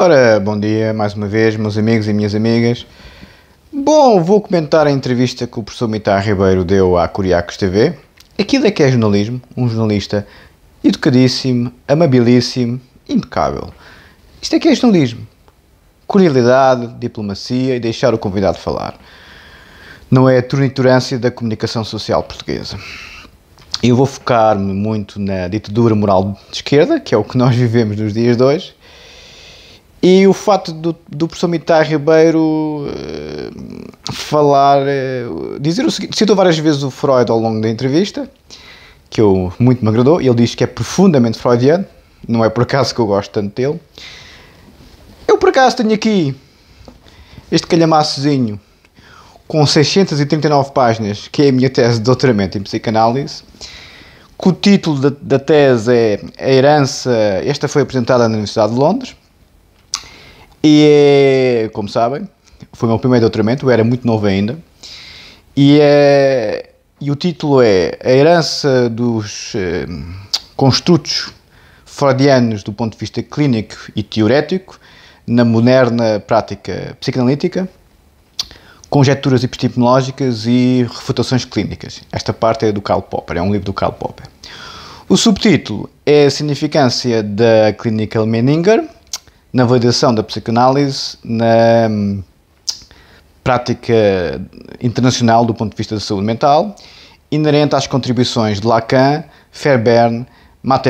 Ora, bom dia mais uma vez, meus amigos e minhas amigas. Bom, vou comentar a entrevista que o professor Mitar Ribeiro deu à Curiacos TV. Aquilo é que é jornalismo, um jornalista educadíssimo, amabilíssimo, impecável. Isto é que é jornalismo. Cordialidade, diplomacia e deixar o convidado falar. Não é a turniturância da comunicação social portuguesa. Eu vou focar-me muito na ditadura moral de esquerda, que é o que nós vivemos nos dias de hoje, e o fato do, do professor Mitar Ribeiro uh, falar, uh, dizer o seguinte, citou várias vezes o Freud ao longo da entrevista, que eu, muito me agradou, ele diz que é profundamente freudiano, não é por acaso que eu gosto tanto dele. Eu por acaso tenho aqui este calhamaçozinho com 639 páginas, que é a minha tese de doutoramento em psicanálise, que o título da, da tese é A Herança, esta foi apresentada na Universidade de Londres, e, como sabem, foi o meu primeiro doutoramento, eu era muito novo ainda. E, é, e o título é A Herança dos eh, Construtos Freudianos do ponto de vista clínico e teorético na moderna prática psicanalítica, conjecturas epistemológicas e refutações clínicas. Esta parte é do Karl Popper, é um livro do Karl Popper. O subtítulo é a significância da clínica Menninger na validação da psicanálise, na hum, prática internacional do ponto de vista da saúde mental, inerente às contribuições de Lacan, Fairbairn,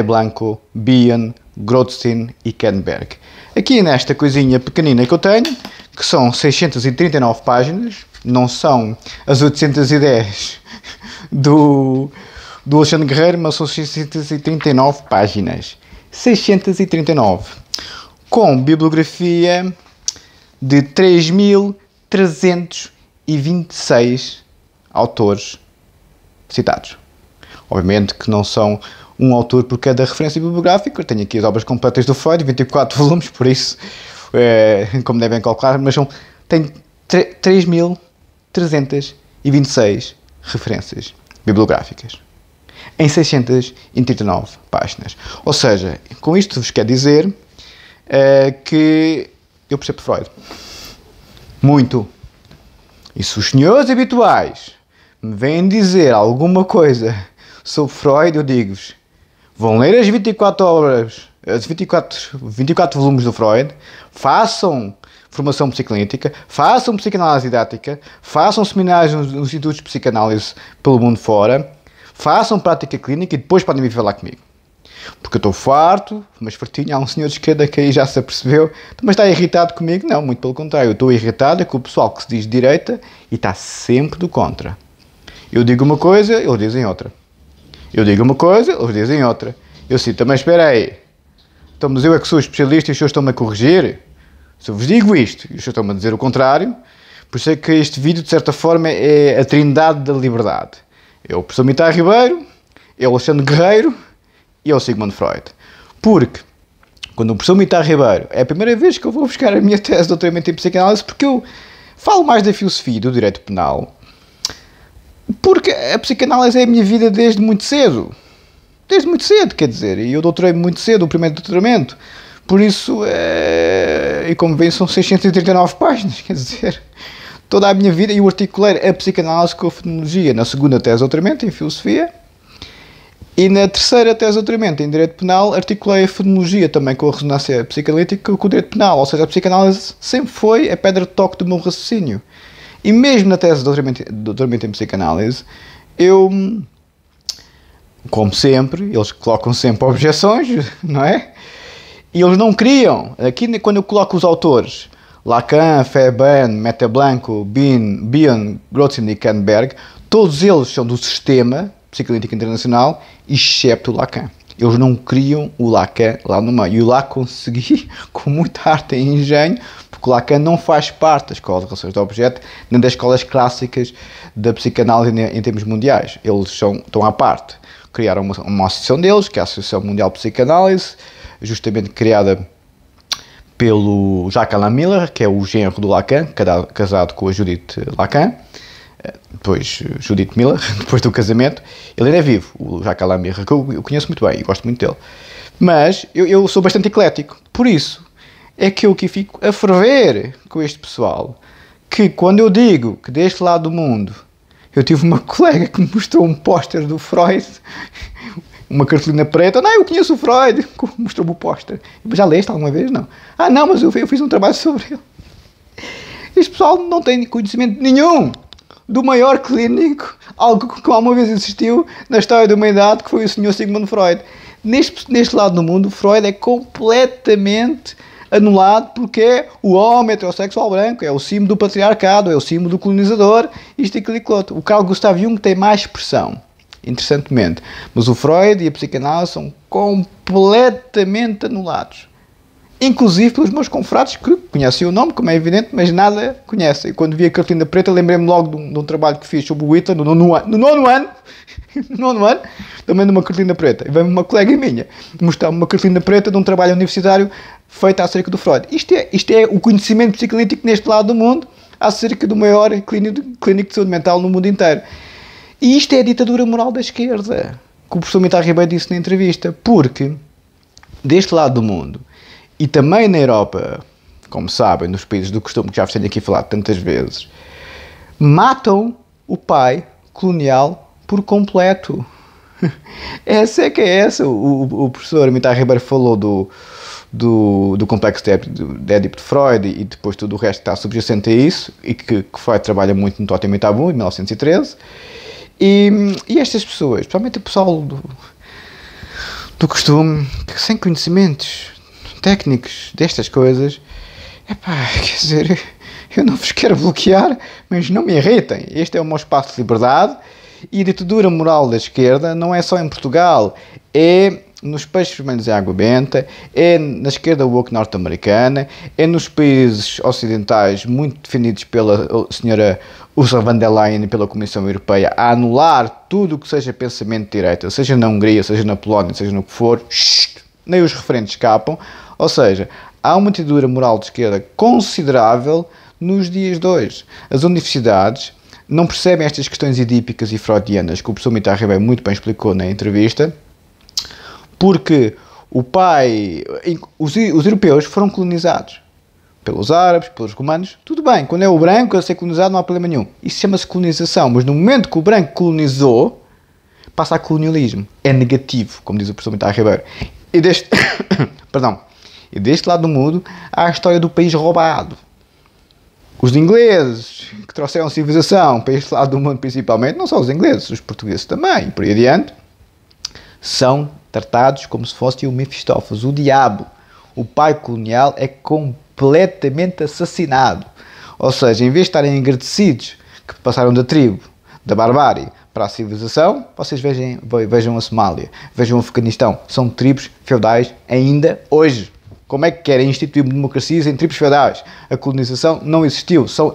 Blanco, Bion, Grotstein e Kenberg. Aqui nesta coisinha pequenina que eu tenho, que são 639 páginas, não são as 810 do, do Alexandre Guerreiro, mas são 639 páginas. 639 com bibliografia de 3.326 autores citados. Obviamente que não são um autor por cada referência bibliográfica. Eu tenho aqui as obras completas do Freud, 24 volumes, por isso, é, como devem calcular, mas são, tem 3.326 referências bibliográficas em 639 páginas. Ou seja, com isto vos quer dizer uh, que eu percebo Freud. Muito. E se os senhores habituais me vêm dizer alguma coisa sobre Freud, eu digo-vos: vão ler as 24 obras, as 24, 24 volumes do Freud, façam formação psicanalítica, façam psicanálise didática, façam seminários nos, nos institutos de psicanálise pelo mundo fora, façam prática clínica e depois podem vir falar comigo porque eu estou farto, mas fartinho. Há um senhor de esquerda que aí já se apercebeu, mas está irritado comigo? Não, muito pelo contrário. Eu estou irritado com é o pessoal que se diz de direita e está sempre do contra. Eu digo uma coisa, eles dizem outra. Eu digo uma coisa, eles dizem outra. Eu sinto, mas espera aí. Então, mas eu é que sou especialista e os senhores estão-me a corrigir? Se eu vos digo isto e os senhores estão-me a dizer o contrário, por isso é que este vídeo, de certa forma, é a trindade da liberdade. É o professor Mitar Ribeiro, é o Alexandre Guerreiro e ao é Sigmund Freud. Porque quando o professor Mitar Ribeiro, é a primeira vez que eu vou buscar a minha tese de doutoramento em psicanálise, porque eu falo mais da filosofia e do direito penal, porque a psicanálise é a minha vida desde muito cedo. Desde muito cedo, quer dizer, e eu doutorei muito cedo, o primeiro doutoramento. Por isso, é... e como veem, são 639 páginas, quer dizer, toda a minha vida, e o articulei a psicanálise com a fenomenologia na segunda tese de doutoramento, em filosofia, e na terceira tese de doutoramento em Direito Penal, articulei a fenomenologia também com a ressonância psicanalítica com o Direito Penal, ou seja, a psicanálise sempre foi a pedra de toque do meu raciocínio. E mesmo na tese de doutoramento, em psicanálise, eu, como sempre, eles colocam sempre objeções, não é? E eles não criam. Aqui, quando eu coloco os autores, Lacan, Fairbairn, Meta Blanco, Bean, Bion, e Kanberg, todos eles são do sistema psicanalítica internacional, excepto Lacan. Eles não criam o Lacan lá no meio. E o Lacan consegui com muita arte e engenho, porque o Lacan não faz parte da escola de relações do objeto, nem das escolas clássicas da psicanálise em termos mundiais. Eles são, estão à parte. Criaram uma, uma associação deles, que é a Associação Mundial de Psicanálise, justamente criada pelo Jacques Alain Miller, que é o genro do Lacan, casado com a Judith Lacan. Eh, depois eh, Judith Miller, depois do casamento, ele ainda é vivo, o Jacques Alain que eu, conheço muito bem e gosto muito dele. Mas eu, eu, sou bastante eclético, por isso é que eu que fico a ferver com este pessoal, que quando eu digo que deste lado do mundo eu tive uma colega que me mostrou um póster do Freud, uma cartolina preta, não, eu conheço o Freud, mostrou-me o póster. Já leste alguma vez? Não. Ah, não, mas eu, eu fiz um trabalho sobre ele. Este pessoal não tem conhecimento nenhum do maior clínico, algo que alguma vez existiu na história da humanidade, que foi o Sr. Sigmund Freud. Neste, neste lado do mundo, Freud é completamente anulado porque é o homem heterossexual branco, é o cimo do patriarcado, é o cimo do colonizador, isto e aquilo e outro. O Carl Gustav Jung tem mais pressão, interessantemente, mas o Freud e a psicanálise são completamente anulados inclusive pelos meus confrades que conhecem o nome, como é evidente, mas nada conhecem. Quando vi a cartolina preta, lembrei-me logo de um, de um, trabalho que fiz sobre o Hitler no nono ano, no nono ano, no nono ano também numa cartolina preta. E veio uma colega minha mostrar-me uma cartolina preta de um trabalho universitário feito acerca do Freud. Isto é, isto é o conhecimento psicanalítico neste lado do mundo acerca do maior clínico, clínico de saúde mental no mundo inteiro. E isto é a ditadura moral da esquerda, que o professor Mitar Ribeiro disse na entrevista, porque deste lado do mundo e também na Europa, como sabem, nos países do costume que já vos tenho aqui falado tantas vezes, matam o pai colonial por completo. Essa é que é essa. O, o professor Mitar Ribeiro falou do, do, do complexo de, de Édipo de Freud e depois tudo o resto que está subjacente a isso e que, que Freud trabalha muito no Totem Itabu em 1913. E, e estas pessoas, principalmente o pessoal do, do costume, sem conhecimentos, técnicos destas coisas, epá, quer dizer, eu não vos quero bloquear, mas não me irritem. Este é o meu espaço de liberdade e a ditadura moral da esquerda não é só em Portugal, é nos países vermelhos e água benta, é na esquerda woke norte-americana, é nos países ocidentais muito defendidos pela senhora Ursula von der Leyen e pela Comissão Europeia a anular tudo o que seja pensamento de direita, seja na Hungria, seja na Polónia, seja no que for, nem os referentes escapam. Ou seja, há uma ditadura moral de esquerda considerável nos dias de hoje. As universidades não percebem estas questões idípicas e freudianas que o professor Mitar Ribeiro muito bem explicou na entrevista, porque o pai, os, os europeus foram colonizados pelos árabes, pelos romanos, tudo bem. Quando é o branco a ser colonizado, não há problema nenhum. Isso chama-se colonização, mas no momento que o branco colonizou, passa a colonialismo. É negativo, como diz o professor Mitar Ribeiro. E deste. Perdão e deste lado do mundo, há a história do país roubado. Os ingleses, que trouxeram civilização para este lado do mundo principalmente, não só os ingleses, os portugueses também, por aí adiante, são tratados como se fosse o Mefistófeles, o diabo. O pai colonial é completamente assassinado. Ou seja, em vez de estarem agradecidos que passaram da tribo, da barbárie, para a civilização, vocês vejam, vejam a Somália, vejam o Afeganistão. São tribos feudais ainda hoje. Como é que querem instituir democracias em tribos feudais? A colonização não existiu. São,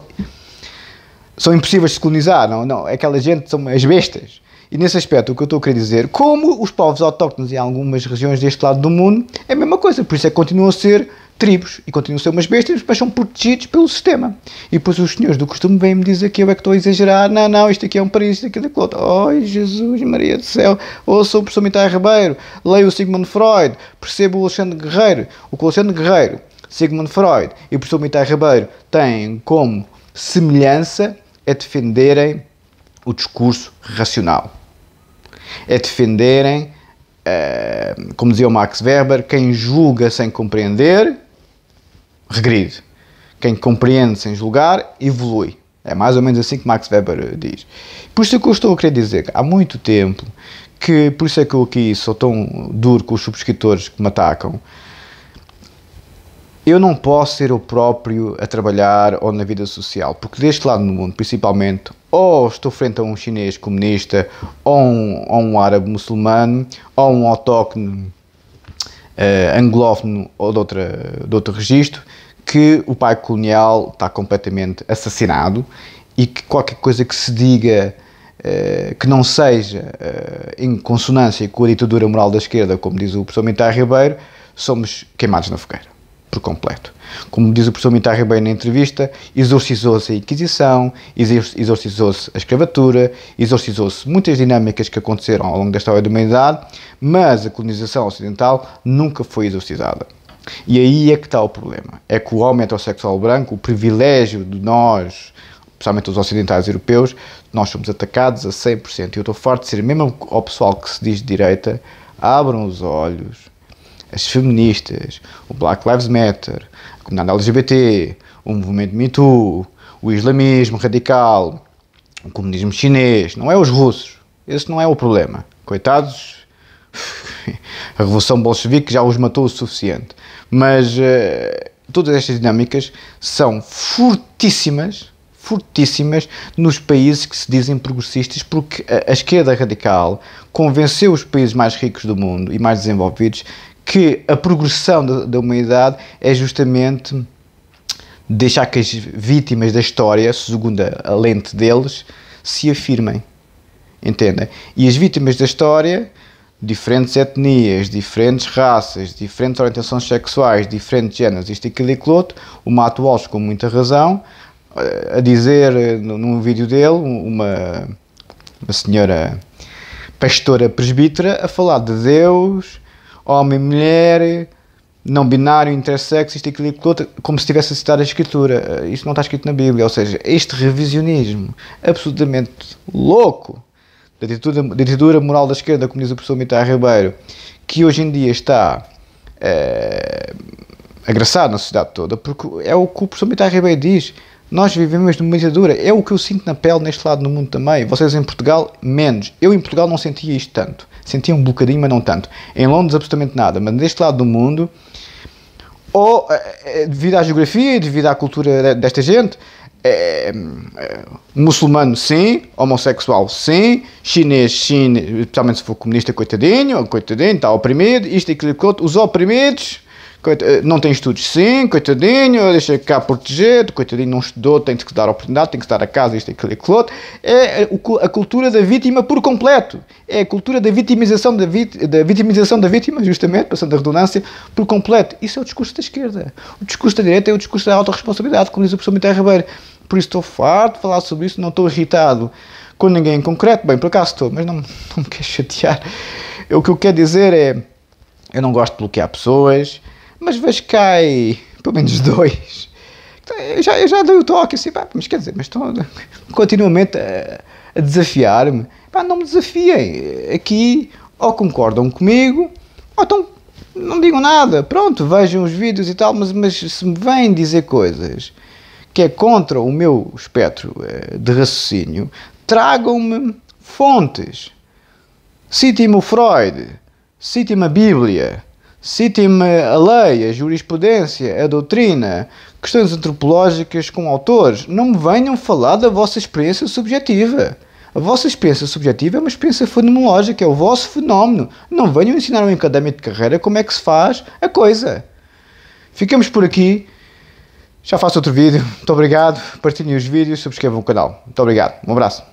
são impossíveis de se colonizar. Não, não. É aquela gente são as bestas. E nesse aspecto, o que eu estou a querer dizer, como os povos autóctonos em algumas regiões deste lado do mundo, é a mesma coisa. Por isso é que continuam a ser tribos e continuam a ser umas bestas, mas são protegidos pelo sistema. E depois os senhores do costume vêm-me dizer que eu é que estou a exagerar, não, não, isto aqui é um paraíso, isto aqui é outro. Oh, Jesus, Maria do Céu, ouça o professor Mitai Ribeiro, leio o Sigmund Freud, percebo o Alexandre Guerreiro. O que o Alexandre Guerreiro, Sigmund Freud e o professor Mitai Ribeiro têm como semelhança é defenderem o discurso racional. É defenderem eh, como dizia o Max Weber, quem julga sem compreender regride. Quem compreende sem julgar, evolui. É mais ou menos assim que Max Weber eh, diz. Por isso é que eu estou a querer dizer, há muito tempo, que por isso é que eu aqui sou tão duro com os subscritores que me atacam, eu não posso ser o próprio a trabalhar ou na vida social, porque deste lado do mundo, principalmente, ou estou frente a um chinês comunista, ou um, ou um árabe muçulmano, ou um autóctone uh, anglófono ou de, outra, de outro registro, que o pai colonial está completamente assassinado e que qualquer coisa que se diga uh, que não seja uh, em consonância com a ditadura moral da esquerda, como diz o professor Mitar Ribeiro, somos queimados na fogueira, por completo. Como diz o professor Mitar Ribeiro na entrevista, exorcizou-se a Inquisição, exorcizou-se a escravatura, exorcizou-se muitas dinâmicas que aconteceram ao longo da história da humanidade, mas a colonização ocidental nunca foi exorcizada. E aí é que está o problema. É que o homem heterossexual branco, o privilégio de nós, especialmente os ocidentais europeus, nós somos atacados a 100%. E eu estou farto de ser, mesmo ao pessoal que se diz de direita, abram os olhos. As feministas, o Black Lives Matter, a comunidade LGBT, o movimento Me Too, o islamismo radical, o comunismo chinês, não é os russos. Esse não é o problema. Coitados, a Revolução Bolchevique já os matou o suficiente. Mas uh, todas estas dinâmicas são fortíssimas, fortíssimas nos países que se dizem progressistas, porque a, a esquerda radical convenceu os países mais ricos do mundo e mais desenvolvidos que a progressão da, da humanidade é justamente deixar que as vítimas da história, segundo a lente deles, se afirmem. Entendem? E as vítimas da história diferentes etnias, diferentes raças, diferentes orientações sexuais, diferentes géneros, isto, aquilo e aquilo outro, o Mato Walsh, com muita razão, eh, a dizer eh, num vídeo dele, uma, uma senhora pastora presbítera, a falar de Deus, homem e mulher, não binário, intersexo, isto, aquilo e aquilo outro, como se estivesse a citar a Escritura. Eh, isto não está escrito na Bíblia, ou seja, este revisionismo absolutamente louco da ditadura, da ditadura moral da esquerda, como diz o professor Mitar Ribeiro, que hoje em dia está é, eh, agressado na sociedade toda, porque é o que o professor Mitar Ribeiro diz. Nós vivemos numa ditadura, é o que eu sinto na pele neste lado do mundo também. Vocês em Portugal, menos. Eu em Portugal não sentia isto tanto. Sentia um bocadinho, mas não tanto. Em Londres, absolutamente nada. Mas neste lado do mundo, ou eh, eh, devido à geografia e devido à cultura desta gente, é, é, muçulmano sim, homossexual sim, chinês sim, especialmente se for comunista, coitadinho, coitadinho, está oprimido, isto, aquilo, aquilo, os oprimidos eh, não tem estudos sim, coitadinho, deixa cá proteger, coitadinho não estudou, tem que dar oportunidade, tem que dar a casa, isto, aquilo, aquilo outro. É, é a cultura da vítima por completo. É a cultura da vitimização da, vit, da vitimização da vítima, justamente, passando a redundância, por completo. Isso é o discurso da esquerda. O discurso da direita é o discurso da autorresponsabilidade, como diz o professor Mitterrand Ribeiro por isso estou farto de falar sobre isso, não estou irritado com ninguém em concreto, bem, por acaso estou, mas não, não me quero chatear. Eu, o que eu quero dizer é, eu não gosto de bloquear pessoas, mas vejo que há pelo menos dois. eu, já, eu já dei o toque, assim, pá, mas quer dizer, mas estão continuamente a, a desafiar-me. Pá, não me desafiem. Aqui, ou concordam comigo, ou estão... não digam nada. Pronto, vejam os vídeos e tal, mas, mas se me vêm dizer coisas que é contra o meu espectro eh, de raciocínio, tragam-me fontes. Citem-me o Freud, citem-me a Bíblia, citem-me a lei, a jurisprudência, a doutrina, questões antropológicas com autores. Não me venham falar da vossa experiência subjetiva. A vossa experiência subjetiva é uma experiência fenomenológica, é o vosso fenómeno. Não venham ensinar um encadamento de carreira como é que se faz a coisa. Ficamos por aqui. Já faço outro vídeo. Muito obrigado. Partilhem os vídeos, subscrevam o canal. Muito obrigado. Um abraço.